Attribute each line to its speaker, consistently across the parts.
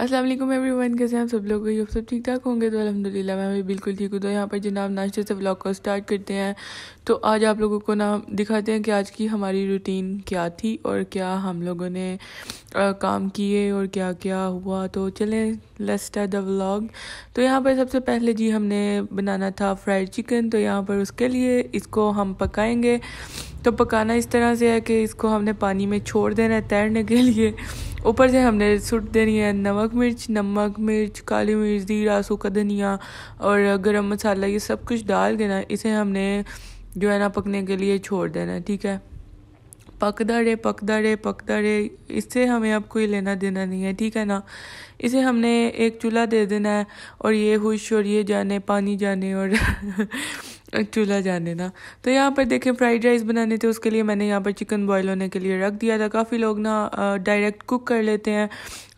Speaker 1: अस्सलाम वालेकुम वन कैसे हैं सब लोग आप सब ठीक ठाक होंगे तो अल्हम्दुलिल्लाह मैं भी बिल्कुल ठीक हूँ तो यहाँ पर जनाब नाश्ते से व्लॉग को स्टार्ट करते हैं तो आज आप लोगों को ना दिखाते हैं कि आज की हमारी रूटीन क्या थी और क्या हम लोगों ने आ, काम किए और क्या क्या हुआ तो चलें लेट्स स्टार्ट द व्लॉग तो यहाँ पर सबसे पहले जी हमने बनाना था फ्राइड चिकन तो यहाँ पर उसके लिए इसको हम पकाएँगे तो पकाना इस तरह से है कि इसको हमने पानी में छोड़ देना है तैरने के लिए ऊपर से हमने सुट देनी है नमक मिर्च नमक मिर्च काली मिर्च जीरा सूखा धनिया और गरम मसाला ये सब कुछ डाल के ना इसे हमने जो है ना पकने के लिए छोड़ देना ठीक है पकदा रे पकदा रे पकदा रे इससे हमें अब कोई लेना देना नहीं है ठीक है ना इसे हमने एक चूल्हा दे देना है और ये खुश और ये जाने पानी जाने और चूल्हा जाने ना तो यहाँ पर देखें फ्राइड राइस बनाने थे उसके लिए मैंने यहाँ पर चिकन बॉयल होने के लिए रख दिया था काफ़ी लोग ना डायरेक्ट कुक कर लेते हैं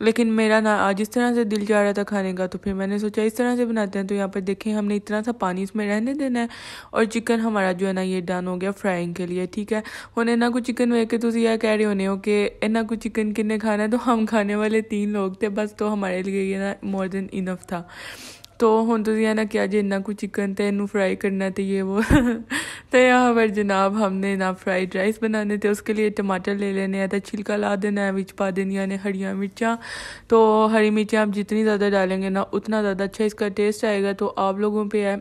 Speaker 1: लेकिन मेरा ना आज इस तरह से दिल जा रहा था खाने का तो फिर मैंने सोचा इस तरह से बनाते हैं तो यहाँ पर देखें हमने इतना सा पानी इसमें रहने देना है और चिकन हमारा जो है ना ये डन हो गया फ्राइंग के लिए ठीक है हूँ इन्ना कुछ चिकन वे के तुम यह कह रहे होने हो कि इन्ना कुछ चिकन किन्ने खाना है तो हम खाने वाले तीन लोग थे बस तो हमारे लिए ये ना मोर देन इनफ था ਤੋ ਹੁਣ ਤੁਸੀਂ ਇਹ ਨਾ ਕਿਹਾ ਜੇ ਇੰਨਾ ਕੁਝ ਚਿਕਨ ਤੇ ਇਹਨੂੰ ਫਰਾਈ ਕਰਨਾ ਤੇ ਇਹ ਉਹ ਤੇ ਆਹ ਵਰ ਜਨਾਬ ਹਮਨੇ ਨਾ ਫਰਾਈਡ ਰਾਈਸ ਬਣਾਉਣੇ ਤੇ ਉਸਕੇ ਲਈ ਟਮਾਟਰ ਲੈ ਲੈਨੇ ਆ ਤਾਂ ਛਿਲਕਾ ਲਾ ਦੇਣਾ ਵਿੱਚ ਪਾ ਦੇਣੀਆਂ ਨੇ ਹਰੀਆਂ ਮਿਰਚਾਂ ਤੋ ਹਰੀ ਮਿਰਚਾਂ ਆਪ ਜਿੰਨੀ ਜ਼ਿਆਦਾ ਡਾਲेंगे ਨਾ ਉਤਨਾ ਜ਼ਿਆਦਾ ਅੱਛਾ ਇਸਕਾ ਟੇਸਟ ਆਏਗਾ ਤੋ ਆਪ ਲੋਗੋਂ ਪੇ ਹੈ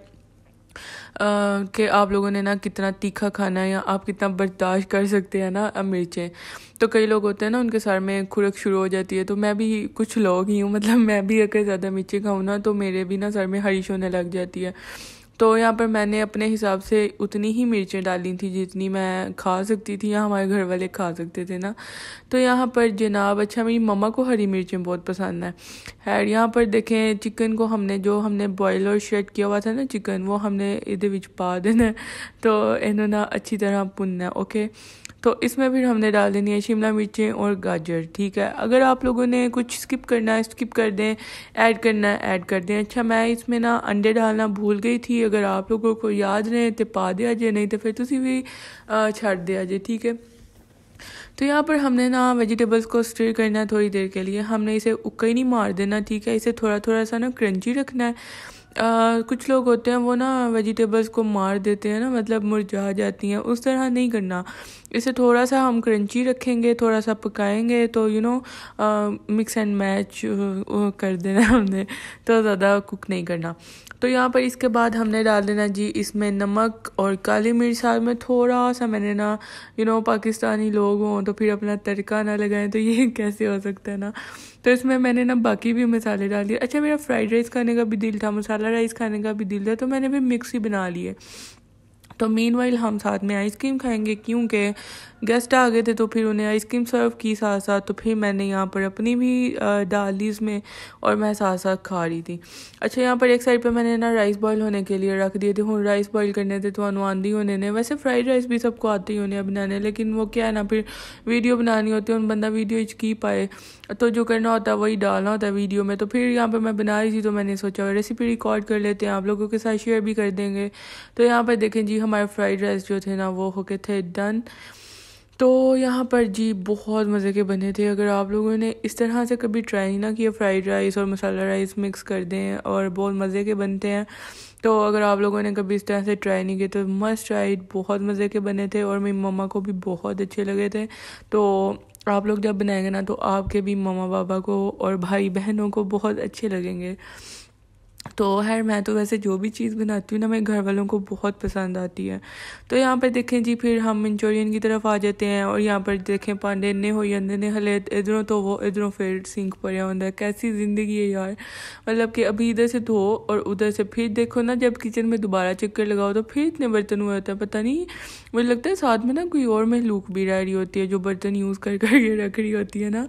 Speaker 1: कि आप लोगों ने ना कितना तीखा खाना है या आप कितना बर्दाश्त कर सकते हैं ना मिर्चें तो कई लोग होते हैं ना उनके सर में खुरक शुरू हो जाती है तो मैं भी कुछ लोग ही हूँ मतलब मैं भी अगर ज़्यादा मिर्ची खाऊँ ना तो मेरे भी ना सर में हरीश होने लग जाती है तो यहाँ पर मैंने अपने हिसाब से उतनी ही मिर्चें डाली थी जितनी मैं खा सकती थी या हमारे घर वाले खा सकते थे ना तो यहाँ पर जनाब अच्छा मेरी मम्मा को हरी मिर्चें बहुत पसंद है है यहाँ पर देखें चिकन को हमने जो हमने बॉयल और शेड किया हुआ था ना चिकन वो हमने बिच पा देना तो इन्होंने अच्छी तरह पुनना ओके तो इसमें फिर हमने डाल देनी है शिमला मिर्चें और गाजर ठीक है अगर आप लोगों ने कुछ स्किप करना है स्किप कर दें ऐड करना है ऐड कर दें अच्छा मैं इसमें ना अंडे डालना भूल गई थी अगर आप लोगों को याद रहे तो पा दिया जे नहीं तो फिर तुम भी छड़ दिया जे ठीक है तो यहाँ पर हमने ना वेजिटेबल्स को स्टिर करना है थोड़ी देर के लिए हमने इसे उक्का ही नहीं मार देना ठीक है इसे थोड़ा थोड़ा सा ना क्रंची रखना है आ, कुछ लोग होते हैं वो ना वेजिटेबल्स को मार देते हैं ना मतलब मुरझा जाती हैं उस तरह नहीं करना इसे थोड़ा सा हम क्रंची रखेंगे थोड़ा सा पकाएंगे तो you know mix and match कर देना हमने तो ज़्यादा कुक नहीं करना तो यहाँ पर इसके बाद हमने डाल देना जी इसमें नमक और काली मिर्च साथ में थोड़ा सा मैंने ना यू नो पाकिस्तानी लोग हों तो फिर अपना तड़का ना लगाएं तो ये कैसे हो सकता है ना तो इसमें मैंने ना बाकी भी मसाले डाल दिए अच्छा मेरा फ्राइड राइस खाने का भी दिल था मसाला राइस खाने का भी दिल था तो मैंने भी मिक्स ही बना लिए तो मीन वाइल हम साथ में आइसक्रीम खाएंगे क्योंकि गेस्ट आ गए थे तो फिर उन्हें आइसक्रीम सर्व की साथ साथ तो फिर मैंने यहाँ पर अपनी भी डाल ली और मैं साथ साथ खा रही थी अच्छा यहाँ पर एक साइड पे मैंने ना राइस बॉयल होने के लिए रख दिए थे हूँ राइस बॉयल करने थे तो आंदी होने ने वैसे फ्राइड राइस भी सबको आती होने बनाने लेकिन वो क्या है ना फिर वीडियो बनानी होती है उन बंदा वीडियो की पाए तो जो करना होता है वही डालना होता है वीडियो में तो फिर यहाँ पर मैं बना रही थी तो मैंने सोचा रेसिपी रिकॉर्ड कर लेते हैं आप लोगों के साथ शेयर भी कर देंगे तो यहाँ पर देखें जी हमारे फ्राइड राइस जो थे ना वो हो गए थे डन तो यहाँ पर जी बहुत मज़े के बने थे अगर आप लोगों ने इस तरह से कभी ट्राई ना किया फ्राइड राइस और मसाला राइस मिक्स कर दें और बहुत मज़े के बनते हैं तो अगर आप लोगों ने कभी इस तरह से ट्राई नहीं किया तो मस्ट ट्राई बहुत मज़े के बने थे और मेरी मम्मा को भी बहुत अच्छे लगे थे तो आप लोग जब बनाएंगे ना तो आपके भी मम्मा पापा को और भाई बहनों को बहुत अच्छे लगेंगे तो हैर मैं तो वैसे जो भी चीज़ बनाती हूँ ना मेरे घर वालों को बहुत पसंद आती है तो यहाँ पर देखें जी फिर हम मंचूरियन की तरफ आ जाते हैं और यहाँ पर देखें पांडे ने हो जाते ने हले इधरों तो वो इधरों फिर सिंक पर होता है कैसी ज़िंदगी है यार मतलब कि अभी इधर से धो और उधर से फिर देखो ना जब किचन में दोबारा चक्कर लगाओ तो फिर इतने बर्तन हुए होते हैं पता नहीं मुझे लगता है साथ में ना कोई और महलूक भी रह रही होती है जो बर्तन यूज़ कर करके रख रही होती है ना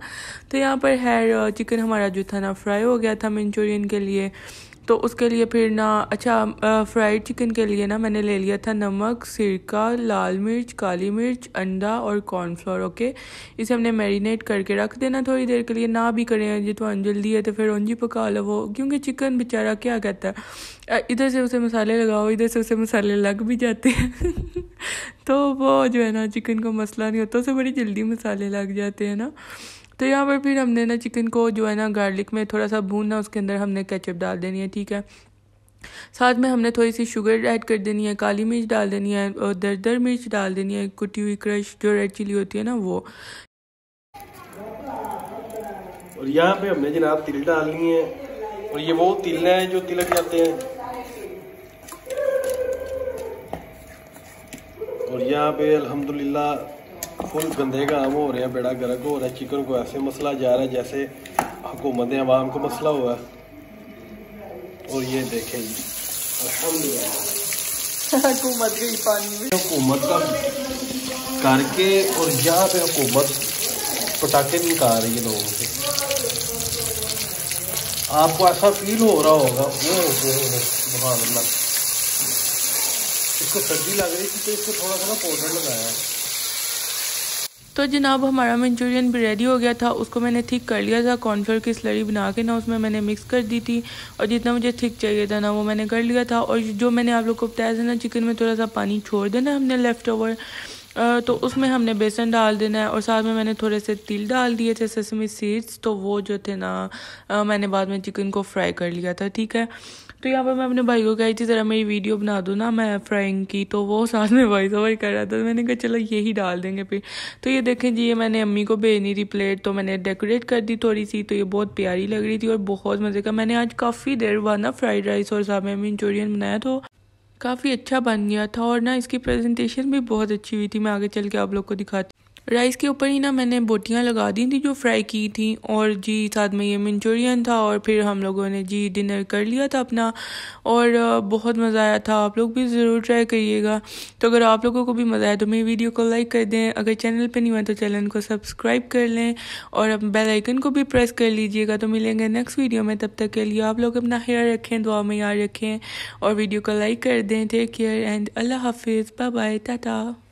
Speaker 1: तो यहाँ पर है चिकन हमारा जो था ना फ्राई हो गया था मंचूरियन के लिए तो उसके लिए फिर ना अच्छा फ्राइड चिकन के लिए ना मैंने ले लिया था नमक सिरका लाल मिर्च काली मिर्च अंडा और कॉर्नफ्लोर ओके इसे हमने मैरिनेट करके रख देना थोड़ी देर के लिए ना भी करें जो तो जल्दी है तो फिर उंजी पका लो वो क्योंकि चिकन बेचारा क्या कहता है इधर से उसे मसाले लगाओ इधर से उसे मसाले लग भी जाते हैं तो वो जो है ना चिकन को मसला नहीं होता उसे बड़ी जल्दी मसाले लग जाते हैं ना तो यहाँ पर फिर हमने ना चिकन को जो है ना गार्लिक में थोड़ा सा भूनना उसके अंदर हमने केचप डाल देनी है ठीक है साथ में हमने थोड़ी सी शुगर ऐड कर देनी है काली मिर्च डाल देनी है और दर दर मिर्च डाल देनी है कुटी हुई क्रश जो रेड चिली होती है ना वो और यहाँ पे हमने जनाब तिल डालनी है और ये वो तिल है जो तिलक जाते हैं और यहाँ पे अल्हम्दुलिल्लाह बिल्कुल गंदे का आम हो रहे हैं बेड़ा गर्क हो रहा है चिकन को ऐसे मसला जा रहा है जैसे हुकूमत आवाम को मसला हुआ है और ये देखें जी हुकूमत का करके और यहाँ पे हुकूमत पटाखे नहीं खा रही है लोगों से आपको ऐसा फील हो रहा होगा वो हो गए भगवान इसको सर्दी लग रही थी तो इसको थोड़ा सा ना पाउडर लगाया है तो जनाब हमारा मंचूरियन भी रेडी हो गया था उसको मैंने थिक कर लिया था कॉर्नफ्लोर की स्लरी बना के ना उसमें मैंने मिक्स कर दी थी और जितना मुझे थिक चाहिए था ना वो मैंने कर लिया था और जो मैंने आप लोग को बताया था ना चिकन में थोड़ा सा पानी छोड़ देना हमने लेफ़्ट ओवर तो उसमें हमने बेसन डाल देना है और साथ में मैंने थोड़े से तिल डाल दिए थे सेसमी सीड्स तो वो जो थे ना मैंने बाद में चिकन को फ्राई कर लिया था ठीक है तो यहाँ पर मैं अपने भाई को कही थी ज़रा मेरी वीडियो बना दो ना मैं फ्राइंग की तो वो साथ में वॉइस ओवर कर रहा था तो मैंने कहा चलो यही डाल देंगे फिर तो ये देखें जी ये मैंने अम्मी को भेजनी थी प्लेट तो मैंने डेकोरेट कर दी थोड़ी सी तो ये बहुत प्यारी लग रही थी और बहुत मज़े का मैंने आज काफ़ी देर बाद ना फ्राइड राइस और साथ में मंचूरियन बनाया तो काफ़ी अच्छा बन गया था और ना इसकी प्रेजेंटेशन भी बहुत अच्छी हुई थी मैं आगे चल के आप लोग को दिखाती राइस के ऊपर ही ना मैंने बोटियाँ लगा दी थी जो फ्राई की थी और जी साथ में ये मंचूरियन था और फिर हम लोगों ने जी डिनर कर लिया था अपना और बहुत मज़ा आया था आप लोग भी ज़रूर ट्राई करिएगा तो अगर आप लोगों को भी मज़ा आया तो मेरी वीडियो को लाइक कर दें अगर चैनल पर नहीं हुआ तो चैनल को सब्सक्राइब कर लें और अब बेल आइकन को भी प्रेस कर लीजिएगा तो मिलेंगे नेक्स्ट वीडियो में तब तक के लिए आप लोग अपना हेयर रखें दुआ में याद रखें और वीडियो को लाइक कर दें टेक केयर एंड अल्लाह हाफिज़ बाय बाय टाटा